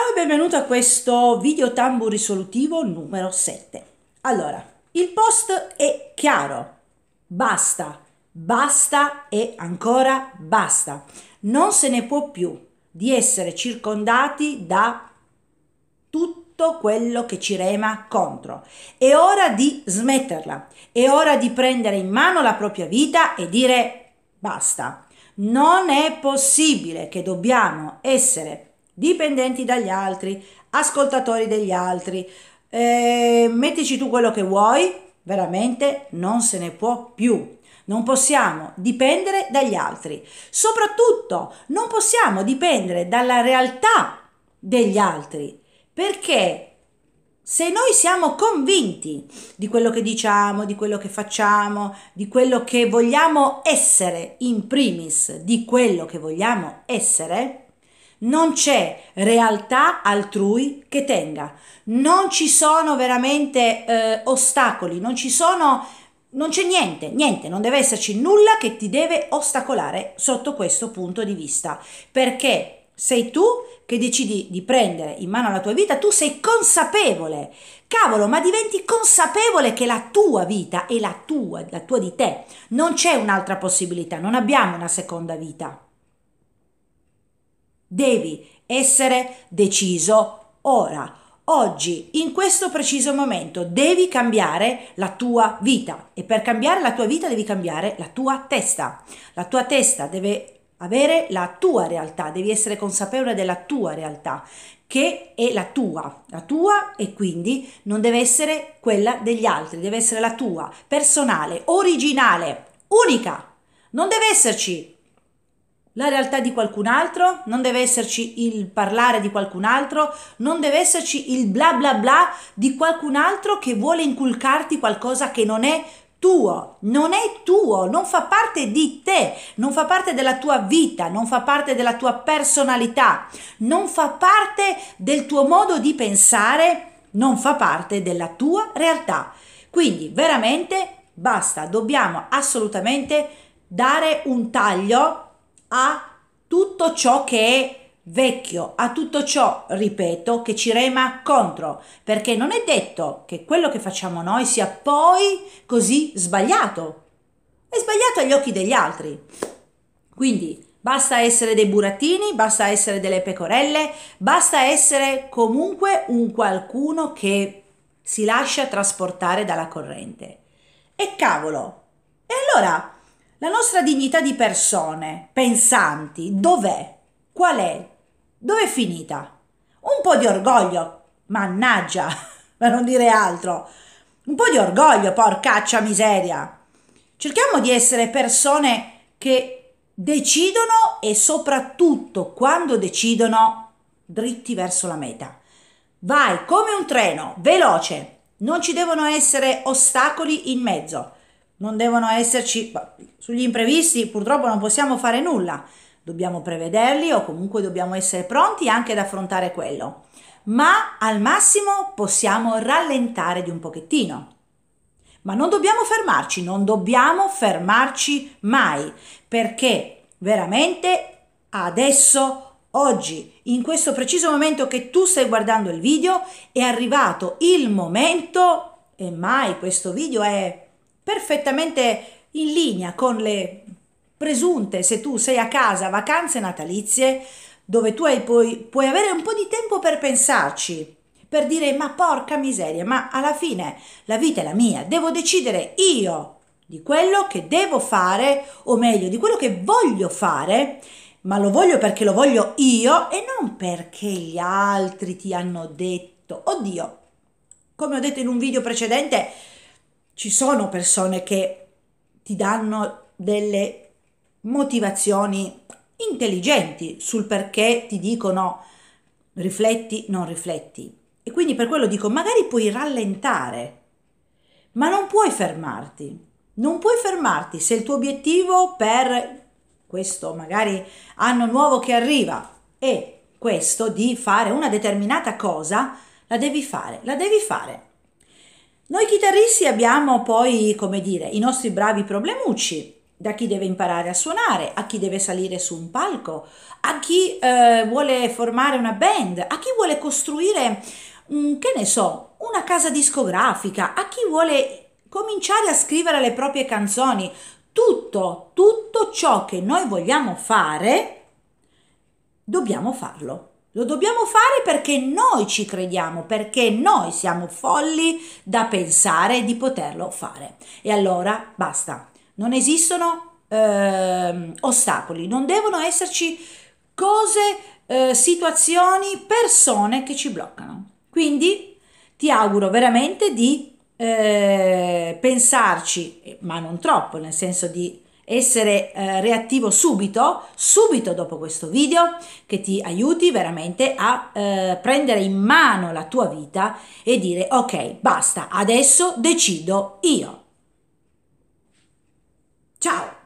Ciao e benvenuto a questo video tambu risolutivo numero 7. Allora, il post è chiaro, basta, basta e ancora basta. Non se ne può più di essere circondati da tutto quello che ci rema contro. È ora di smetterla, è ora di prendere in mano la propria vita e dire basta. Non è possibile che dobbiamo essere dipendenti dagli altri, ascoltatori degli altri. Eh, mettici tu quello che vuoi, veramente non se ne può più. Non possiamo dipendere dagli altri. Soprattutto non possiamo dipendere dalla realtà degli altri, perché se noi siamo convinti di quello che diciamo, di quello che facciamo, di quello che vogliamo essere, in primis di quello che vogliamo essere, non c'è realtà altrui che tenga, non ci sono veramente eh, ostacoli, non ci sono non c'è niente, niente, non deve esserci nulla che ti deve ostacolare sotto questo punto di vista, perché sei tu che decidi di prendere in mano la tua vita, tu sei consapevole. Cavolo, ma diventi consapevole che la tua vita è la tua, la tua di te. Non c'è un'altra possibilità, non abbiamo una seconda vita. Devi essere deciso ora. Oggi, in questo preciso momento, devi cambiare la tua vita e per cambiare la tua vita devi cambiare la tua testa. La tua testa deve avere la tua realtà, devi essere consapevole della tua realtà, che è la tua, la tua e quindi non deve essere quella degli altri, deve essere la tua, personale, originale, unica. Non deve esserci la realtà di qualcun altro, non deve esserci il parlare di qualcun altro, non deve esserci il bla bla bla di qualcun altro che vuole inculcarti qualcosa che non è tuo, non è tuo, non fa parte di te, non fa parte della tua vita, non fa parte della tua personalità, non fa parte del tuo modo di pensare, non fa parte della tua realtà. Quindi veramente basta, dobbiamo assolutamente dare un taglio a tutto ciò che è vecchio, a tutto ciò, ripeto, che ci rema contro, perché non è detto che quello che facciamo noi sia poi così sbagliato. È sbagliato agli occhi degli altri. Quindi basta essere dei burattini, basta essere delle pecorelle, basta essere comunque un qualcuno che si lascia trasportare dalla corrente. E cavolo! E allora la nostra dignità di persone, pensanti, dov'è? Qual è? Dove è finita? Un po' di orgoglio, mannaggia, per non dire altro. Un po' di orgoglio, porcaccia miseria. Cerchiamo di essere persone che decidono e soprattutto quando decidono dritti verso la meta. Vai come un treno, veloce, non ci devono essere ostacoli in mezzo non devono esserci, sugli imprevisti purtroppo non possiamo fare nulla, dobbiamo prevederli o comunque dobbiamo essere pronti anche ad affrontare quello, ma al massimo possiamo rallentare di un pochettino. Ma non dobbiamo fermarci, non dobbiamo fermarci mai, perché veramente adesso, oggi, in questo preciso momento che tu stai guardando il video, è arrivato il momento, e mai questo video è perfettamente in linea con le presunte, se tu sei a casa, vacanze natalizie, dove tu hai, puoi, puoi avere un po' di tempo per pensarci, per dire ma porca miseria, ma alla fine la vita è la mia, devo decidere io di quello che devo fare, o meglio, di quello che voglio fare, ma lo voglio perché lo voglio io e non perché gli altri ti hanno detto. Oddio, come ho detto in un video precedente, ci sono persone che ti danno delle motivazioni intelligenti sul perché ti dicono rifletti, non rifletti. E quindi per quello dico, magari puoi rallentare, ma non puoi fermarti. Non puoi fermarti se il tuo obiettivo per questo magari anno nuovo che arriva è questo di fare una determinata cosa, la devi fare, la devi fare, noi chitarristi abbiamo poi, come dire, i nostri bravi problemucci, da chi deve imparare a suonare, a chi deve salire su un palco, a chi eh, vuole formare una band, a chi vuole costruire, mh, che ne so, una casa discografica, a chi vuole cominciare a scrivere le proprie canzoni. Tutto, tutto ciò che noi vogliamo fare, dobbiamo farlo. Lo dobbiamo fare perché noi ci crediamo, perché noi siamo folli da pensare di poterlo fare. E allora basta, non esistono eh, ostacoli, non devono esserci cose, eh, situazioni, persone che ci bloccano. Quindi ti auguro veramente di eh, pensarci, ma non troppo, nel senso di essere eh, reattivo subito, subito dopo questo video, che ti aiuti veramente a eh, prendere in mano la tua vita e dire ok, basta, adesso decido io. Ciao!